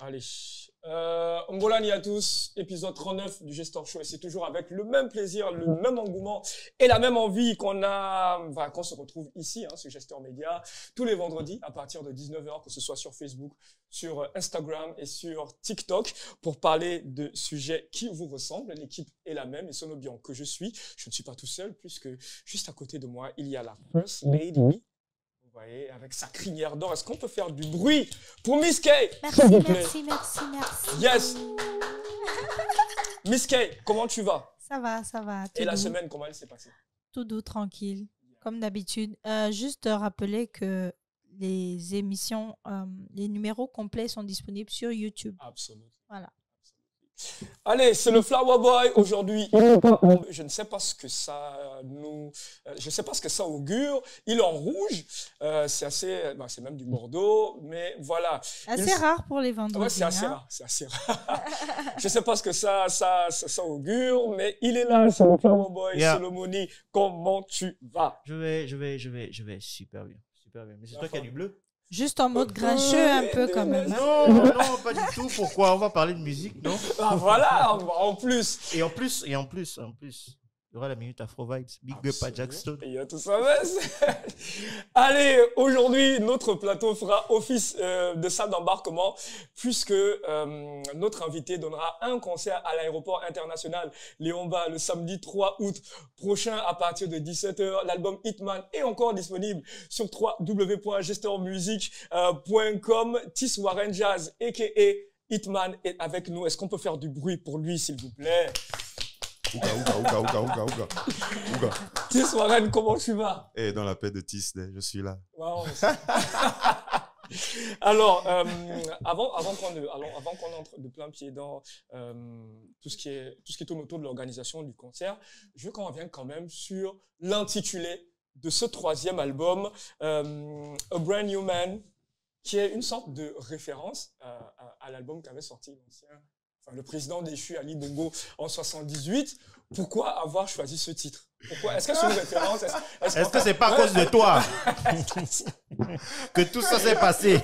Allez. Euh, ni à tous, épisode 39 du Gestor Show. Et c'est toujours avec le même plaisir, le même engouement et la même envie qu'on a, se retrouve ici, hein, sur Gestor Média, tous les vendredis à partir de 19h, que ce soit sur Facebook, sur euh, Instagram et sur TikTok, pour parler de sujets qui vous ressemblent. L'équipe est la même et bien que je suis. Je ne suis pas tout seul puisque juste à côté de moi, il y a la First Lady avec sa crinière d'or. Est-ce qu'on peut faire du bruit pour Miss Kay Merci, merci, merci, merci. Yes Miss Kay, comment tu vas Ça va, ça va. Et la semaine, comment elle s'est passée Tout doux, tranquille, comme d'habitude. Euh, juste rappeler que les émissions, euh, les numéros complets sont disponibles sur YouTube. Absolument. Voilà. Allez, c'est le Flower Boy aujourd'hui. Oh, je ne sais pas ce que ça nous, euh, je sais pas ce que ça augure. Il est en rouge. Euh, c'est assez, bah, c'est même du Bordeaux, mais voilà. Assez rare pour les vendeurs. Hein. c'est assez rare. C'est assez je sais pas ce que ça, ça, ça, augure, mais il est là. C'est le Flower Boy. Yeah. comment tu vas Je vais, je vais, je vais, je vais super bien, super bien. Mais c'est toi qui as du bleu Juste en mode oh, gracieux un peu quand même. Non, non, pas du tout. Pourquoi On va parler de musique, non Ah voilà, en plus. Et en plus, et en plus, en plus. Il la minute Afro Big à Il y a tout ça. Allez, aujourd'hui, notre plateau fera office euh, de salle d'embarquement puisque euh, notre invité donnera un concert à l'aéroport international Léomba le samedi 3 août prochain à partir de 17h. L'album Hitman est encore disponible sur www.gestormusic.com. Euh, Tis Warren Jazz, a.k.a. Hitman, est avec nous. Est-ce qu'on peut faire du bruit pour lui, s'il vous plaît? Ouga, ouga, ouga, ouga, ouga, Tis Warren, comment tu vas et eh, dans la paix de Tis, je suis là. Alors, euh, avant, avant qu'on entre de plein pied dans euh, tout ce qui est tout ce qui tourne autour de l'organisation du concert, je veux qu'on revienne quand même sur l'intitulé de ce troisième album, euh, A Brand New Man, qui est une sorte de référence à, l'album à l'album qu'avait sorti l'ancien le président déchu Ali Bongo en 78, pourquoi avoir choisi ce titre Est-ce que c'est pas à cause de toi que tout ça s'est passé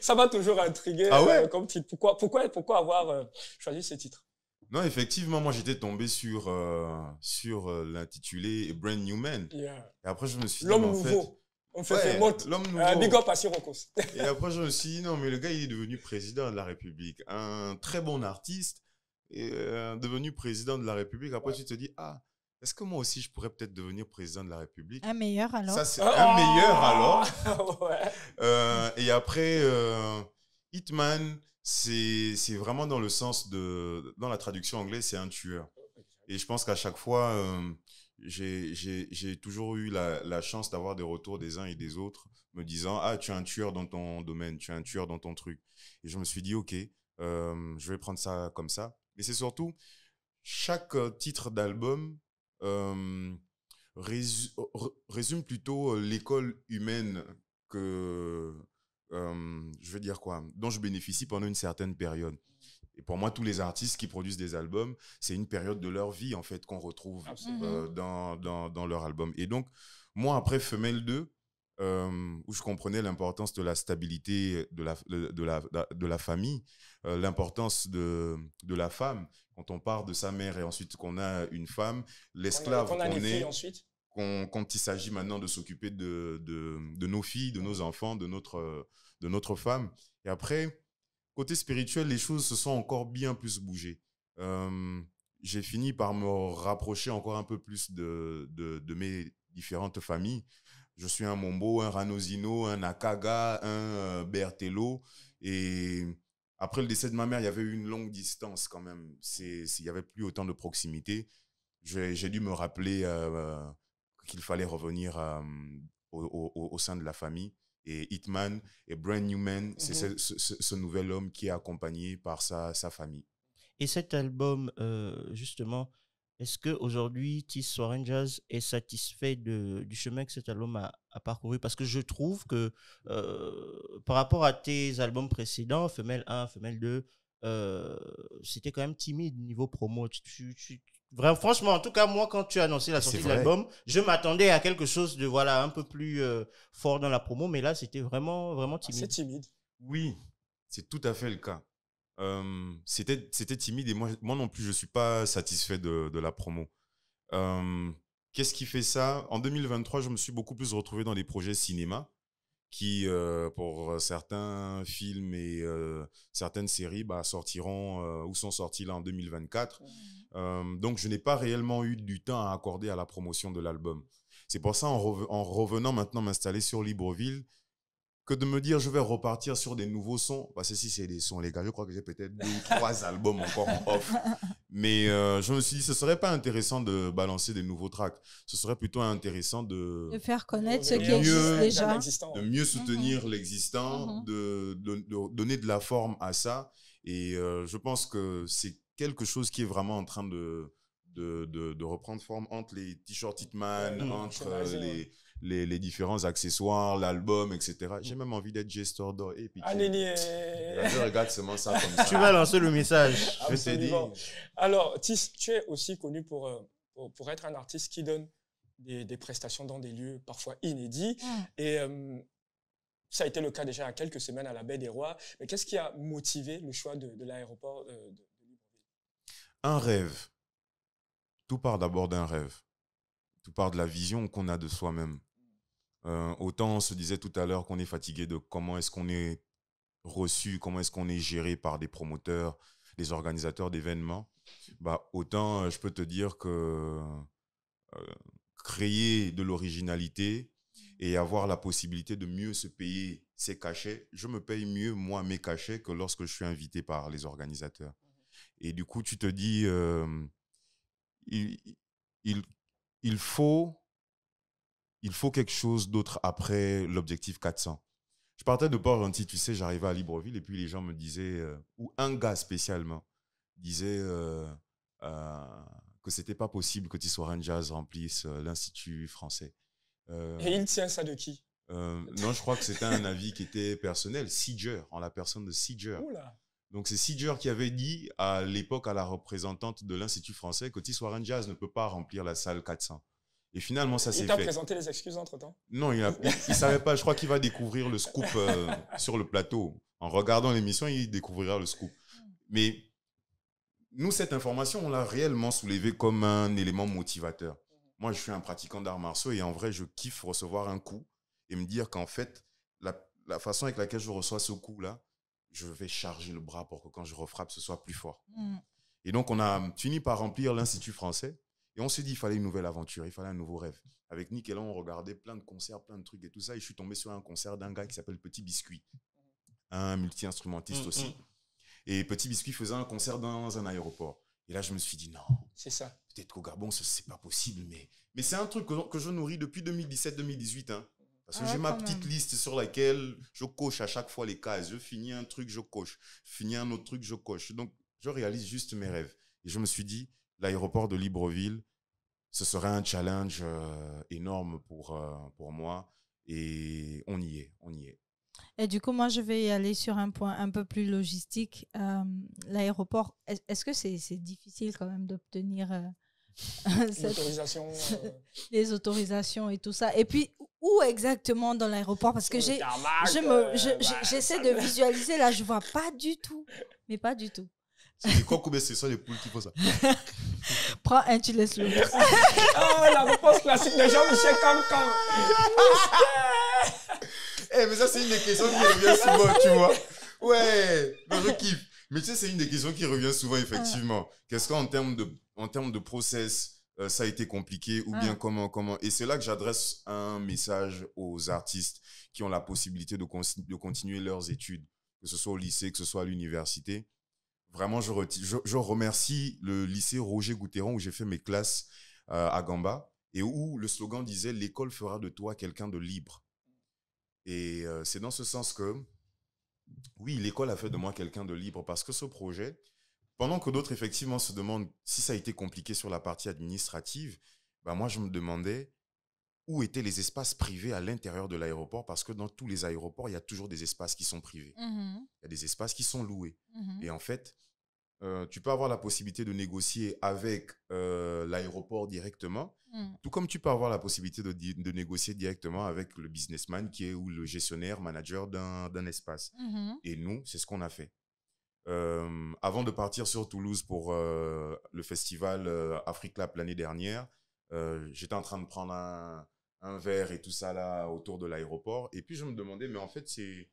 Ça m'a toujours intrigué ah euh, comme titre. Pourquoi, avoir euh, choisi ce titre Non, effectivement, moi j'étais tombé sur, euh, sur l'intitulé Brand New Man. Et après je me suis l'homme nouveau. On fait ouais, monte. Un euh, big up à Sirocos. et après, je me suis dit, non, mais le gars, il est devenu président de la République. Un très bon artiste, et, euh, devenu président de la République. Après, tu te dis, ah, est-ce que moi aussi, je pourrais peut-être devenir président de la République Un meilleur alors Ça, c'est ah, un meilleur ah, alors. Euh, et après, Hitman, c'est vraiment dans le sens de. Dans la traduction anglaise, c'est un tueur. Et je pense qu'à chaque fois, j'ai toujours eu la, chance d'avoir des retours des uns et des autres me disant ah tu es un tueur dans ton domaine, tu es un tueur dans ton truc. Et je me suis dit ok, euh, je vais prendre ça comme ça. Mais c'est surtout chaque euh, titre d'album euh, résume plutôt l'école humaine que je veux dire quoi dont je bénéficie pendant une certaine période pour moi, tous les artistes qui produisent des albums, c'est une période de leur vie, en fait, qu'on retrouve euh, dans, dans, leur album. Et donc, moi, après Femelle 2, euh, où je comprenais l'importance de la stabilité de la, de la, de la famille, euh, l'importance de, de la femme, quand on part de sa mère et ensuite qu'on a une femme, l'esclave qu'on est... Ensuite quand, quand il s'agit maintenant de s'occuper de, de, de, nos filles, de nos enfants, de notre, de notre femme. Et après, côté spirituel, les choses se sont encore bien plus bougées. j'ai fini par me rapprocher encore un peu plus de, mes différentes familles. Je suis un Mombo, un Ranozino, un Akaga, un euh, Bertello. Et après le décès de ma mère, il y avait une longue distance quand même. C'est, il n'y avait plus autant de proximité. J'ai, dû me rappeler euh, qu'il fallait revenir euh, au, sein de la famille et Hitman et Brand Newman. Man, C'est mhm. ce, nouvel homme qui est accompagné par sa, sa famille. Et cet album, euh, justement, est-ce qu'aujourd'hui, Tis Warren Jazz est satisfait de, du chemin que cet album a, parcouru Parce que je trouve que euh, par rapport à tes albums précédents, Femelle 1, Femelle 2, euh, c'était quand même timide niveau promo. tu, Vraiment, franchement, en tout cas, moi, quand tu as annoncé la sortie de l'album, je m'attendais à quelque chose de voilà un peu plus euh, fort dans la promo, mais là, c'était vraiment, vraiment timide. c'est timide. Oui, c'est tout à fait le cas. Euh, c'était, c'était timide et moi, moi non plus, je suis pas satisfait de, de la promo. Euh, qu'est-ce qui fait ça En 2023, je me suis beaucoup plus retrouvé dans des projets cinéma qui, pour certains films et certaines séries, bah, sortiront ou sont sortis là en 2024. Euh, donc, je n'ai pas réellement eu du temps à accorder à la promotion de l'album. C'est pour ça, en, revenant maintenant m'installer sur Libreville, que de me dire je vais repartir sur des nouveaux sons. Parce que si c'est des sons, les gars, je crois que j'ai peut-être deux ou trois albums encore en off. Mais euh, je me suis dit, ce serait pas intéressant de balancer des nouveaux tracks. Ce serait plutôt intéressant de, faire connaître ce qui existe déjà. De mieux soutenir mhm. l'existant, mhm. de, donner de la forme à ça. Et euh, je pense que c'est quelque chose qui est vraiment en train de, de, de, reprendre forme entre les t-shirts Hitman, mmh, entre euh, les, les, différents accessoires, l'album, etc. J'ai même envie d'être gestor d'or. et Allez, ah, Je regarde seulement ça ça. Tu vas lancer le message, je sais dit. Alors, tu es aussi connu euh, pour, pour, être un artiste qui donne des, prestations dans des lieux parfois inédits. Mmh. Et euh, ça a été le cas déjà il y a quelques semaines à la Baie des Rois. Mais qu'est-ce qui a motivé le choix de, de l'aéroport de, un rêve, tout part d'abord d'un rêve. Tout part de la vision qu'on a de soi-même. Euh, autant on se disait tout à l'heure qu'on est fatigué de comment est-ce qu'on est reçu, comment est-ce qu'on est géré par des promoteurs, des organisateurs d'événements. Bah, autant euh, je peux te dire que euh, créer de l'originalité et avoir la possibilité de mieux se payer ses cachets, je me paye mieux moi mes cachets que lorsque je suis invité par les organisateurs. Et du coup, tu te dis, il, il, faut, il faut quelque chose d'autre après l'objectif 400. Je partais de Port-Gentil, tu sais, j'arrivais à Libreville et puis les gens me disaient, ou un gars spécialement, disait euh, que c'était pas possible que un Jazz remplisse l'Institut français. et il tient ça de qui Non, je crois que c'était un avis qui était personnel, Seager, en la personne de Seager. Oula donc c'est Sidger qui avait dit à l'époque à la représentante de l'Institut français que Tiswaran Jazz ne peut pas remplir la salle 400. Et finalement, ça s'est fait. Il t'a présenté les excuses entre-temps Non, il ne savait pas. Je crois qu'il va découvrir le scoop euh, sur le plateau. En regardant l'émission, il découvrira le scoop. Mais nous, cette information, on l'a réellement soulevée comme un élément motivateur. Moi, je suis un pratiquant d'arts martiaux et en vrai, je kiffe recevoir un coup et me dire qu'en fait, la façon avec laquelle je reçois ce coup-là, je vais charger le bras pour que quand je refrappe, ce soit plus fort. Mm. Et donc, on a fini par remplir l'Institut français. Et on s'est dit, il fallait une nouvelle aventure, il fallait un nouveau rêve. Avec Nick et là, on regardait plein de concerts, plein de trucs et tout ça. Et je suis tombé sur un concert d'un gars qui s'appelle Petit Biscuit, un multi-instrumentiste mm, aussi. Mm. Et Petit Biscuit faisait un concert dans un aéroport. Et là, je me suis dit, non. C'est ça. Peut-être qu'au Gabon, ce n'est pas possible, mais, mais c'est un truc que, je nourris depuis 2017-2018. Parce que j'ai ma petite liste sur laquelle je coche à chaque fois les cases. Je finis un truc, je coche. finis un autre truc, je coche. Donc, je réalise juste mes rêves. Et je me suis dit, l'aéroport de Libreville, ce serait un challenge euh, énorme pour, euh, pour moi. Et on y est, on y est. Et du coup, moi, je vais y aller sur un point un peu plus logistique. Euh, l'aéroport, est-ce que c'est difficile quand même d'obtenir euh, les autorisations et tout ça Et puis, où exactement dans l'aéroport Parce que oh, j'ai, je me, j'essaie de visualiser là, je vois pas du tout, mais pas du tout. C'est quoi quoi C'est ça les poules qui font ça. Prends un, tu laisses le Oh, ah, la réponse classique de Jean-Michel Cancan. Eh, mais ça, c'est une des questions qui revient souvent, tu vois. Ouais, je kiffe. Mais tu sais, c'est une des questions qui revient souvent, effectivement. Qu'est-ce qu'en termes de, en termes de process, euh, ça a été compliqué ou bien ah. comment comment et c'est là que j'adresse un message aux artistes qui ont la possibilité de, continuer leurs études que ce soit au lycée que ce soit à l'université vraiment je, remercie le lycée Roger Goutéron où j'ai fait mes classes euh, à Gamba et où le slogan disait l'école fera de toi quelqu'un de libre et euh, c'est dans ce sens que oui l'école a fait de moi quelqu'un de libre parce que ce projet pendant que d'autres, effectivement, se demandent si ça a été compliqué sur la partie administrative, ben moi, je me demandais où étaient les espaces privés à l'intérieur de l'aéroport, parce que dans tous les aéroports, il y a toujours des espaces qui sont privés. Mmh il y a des espaces qui sont loués. Mmh Et en fait, euh, tu peux avoir la possibilité de négocier avec euh, l'aéroport directement, mmh. tout comme tu peux avoir la possibilité de, négocier directement avec le businessman qui est ou le gestionnaire, manager d'un espace. Et nous, c'est ce qu'on a fait. Euh, avant de partir sur Toulouse pour euh, le festival euh, AfriClap l'année dernière, euh, j'étais en train de prendre un, verre et tout ça là autour de l'aéroport. Et puis je me demandais, mais en fait, c'est,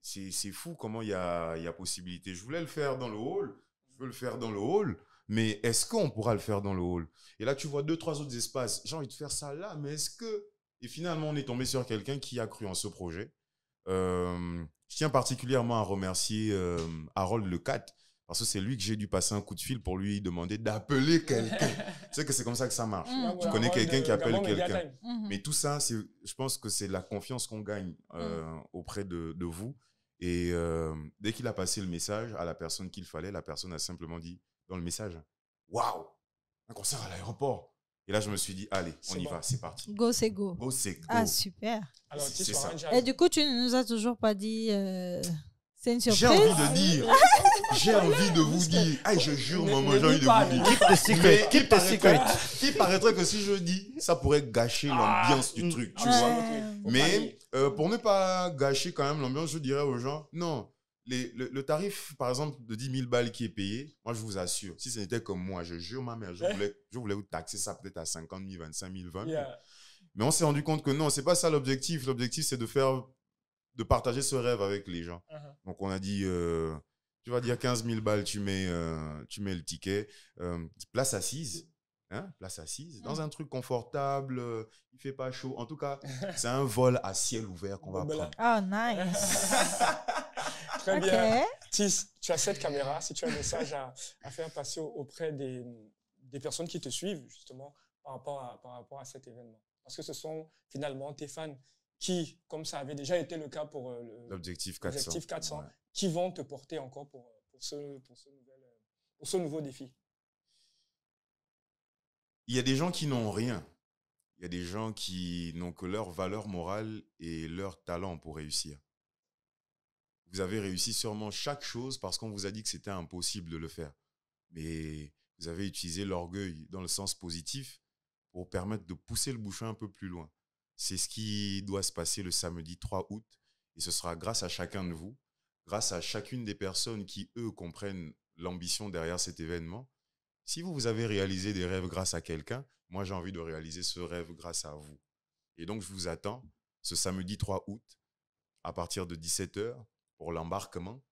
c'est, c'est fou comment il y a, y a possibilité. Je voulais le faire dans le hall, je veux le faire dans le hall, mais est-ce qu'on pourra le faire dans le hall Et là, tu vois deux, trois autres espaces. J'ai envie de faire ça là, mais est-ce que. Et finalement, on est tombé sur quelqu'un qui a cru en ce projet. Euh, je tiens particulièrement à remercier euh, Harold Lecat, parce que c'est lui que j'ai dû passer un coup de fil pour lui demander d'appeler quelqu'un. tu sais que c'est comme ça que ça marche. Mm. Tu connais quelqu'un qui euh, appelle quelqu'un. Mm-hmm. Mais tout ça, je pense que c'est la confiance qu'on gagne euh, mm. auprès de, vous. Et dès qu'il a passé le message à la personne qu'il fallait, la personne a simplement dit dans le message Waouh Un concert à l'aéroport et là, je me suis dit, allez, on y va, c'est parti. Go, c'est go. Go, c'est go. Ah, super. Et du coup, tu ne nous as toujours pas dit. Euh, c'est une surprise. J'ai envie de dire. J'ai envie de vous dire. je jure, maman, j'ai envie de vous dire. Keep the secret. Keep the secret. Il paraîtrait que si je dis, ça pourrait gâcher ah, l'ambiance du mm, truc, tu vois. Mais euh, pour ne pas gâcher quand même l'ambiance, je dirais aux gens, non, le, tarif, par exemple, de 10 000 balles qui est payé, moi, je vous assure, si ce n'était comme moi, je jure ma mère, je voulais, vous taxer ça peut-être à 50 000, 25 000, 20 000. Mais on s'est rendu compte que non, ce n'est pas ça l'objectif. L'objectif, c'est de faire, de partager ce rêve avec les gens. Uh-huh. Donc, on a dit, euh, tu vas dire 15 000 balles, tu mets, euh, tu mets le ticket, euh, place assise. Hein, place assise, dans mm. un truc confortable, il fait pas chaud. En tout cas, c'est un vol à ciel ouvert qu'on va ben prendre. Oh, nice! Très bien. Tis, tu as cette caméra. Si tu as un message à, faire passer auprès des, personnes qui te suivent, justement, par rapport, à, cet événement. Parce que ce sont finalement tes fans qui, comme ça avait déjà été le cas pour euh, l'objectif 400, qui vont te porter encore pour, pour, ce, pour ce nouveau défi. Il y a des gens qui n'ont rien. Il y a des gens qui n'ont que leur valeur morale et leur talent pour réussir. Vous avez réussi sûrement chaque chose parce qu'on vous a dit que c'était impossible de le faire. Mais vous avez utilisé l'orgueil dans le sens positif pour permettre de pousser le bouchon un peu plus loin. C'est ce qui doit se passer le samedi 3 août. Et ce sera grâce à chacun de vous, grâce à chacune des personnes qui, eux, comprennent l'ambition derrière cet événement. Si vous, vous avez réalisé des rêves grâce à quelqu'un, moi j'ai envie de réaliser ce rêve grâce à vous. Et donc je vous attends ce samedi 3 août à partir de 17h pour l'embarquement,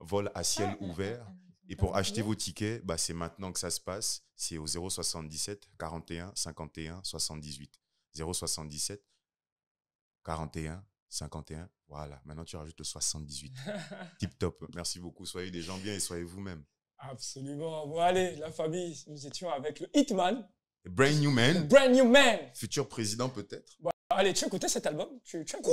vol à ciel ouvert. Et pour acheter vos tickets, bah, c'est maintenant que ça se passe. C'est au 077 41 51 78. 077 41 51. Voilà, maintenant tu rajoutes le 78. Tip top. Merci beaucoup. Soyez des gens bien et soyez vous-même. Absolument. Bon, allez, la famille, nous étions avec le Hitman. Brand New Man. Brand New Man. Futur président peut-être. Allez, tu as écouté cet album tu, Quoi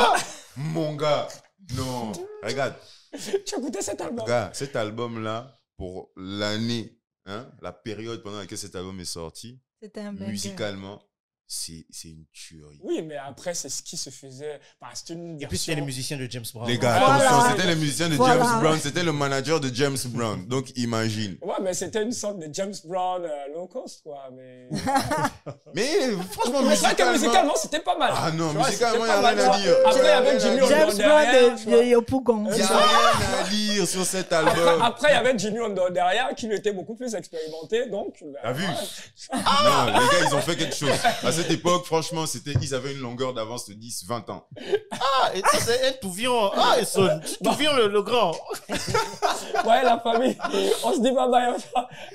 ah. Mon gars, non. Regarde. tu as écouté cet album Regarde, cet album-là, pour l'année, hein, la période pendant laquelle cet album est sorti, un musicalement, c'est une tuerie. Oui, mais après, c'est ce qui se faisait. Parce que une version... Et puis, c'était les musiciens de James Brown. Les gars, attention, c'était les musiciens de James Brown, c'était le manager de James Brown. Donc, imagine. Ouais, mais c'était une sorte de James Brown euh, low cost, quoi. Mais, mais franchement, musicalement... c'était pas mal. Ah non, musicalement, il n'y a rien à dire. Après, il y avait Jimmy James Brown de Yopougon. Il n'y a rien à dire sur cet album. Après, il y avait Jimmy Ondo derrière qui lui était beaucoup plus expérimenté, donc... T'as bah, vu Non, les gars, ils ont fait quelque chose. cette époque, franchement, c'était, ils avaient une longueur d'avance de 10, 20 ans. Ah, et c'est un Touvion. Ah, et son tout le, le grand. ouais, la famille. On se dit bye bye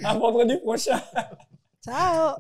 à vendredi prochain. Ciao.